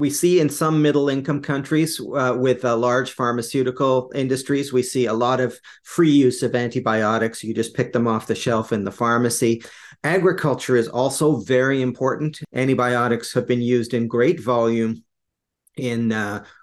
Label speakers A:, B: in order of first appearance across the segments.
A: We see in some middle income countries uh, with uh, large pharmaceutical industries, we see a lot of free use of antibiotics. You just pick them off the shelf in the pharmacy. Agriculture is also very important. Antibiotics have been used in great volume in uh,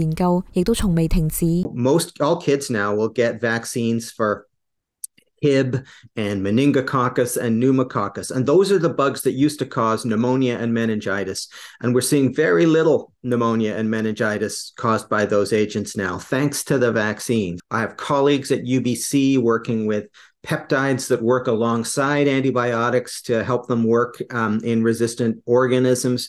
B: Most
A: all kids now will get vaccines for Hib and meningococcus and pneumococcus. And those are the bugs that used to cause pneumonia and meningitis. And we're seeing very little pneumonia and meningitis caused by those agents now, thanks to the vaccine. I have colleagues at UBC working with peptides that work alongside antibiotics to help them work um, in resistant organisms.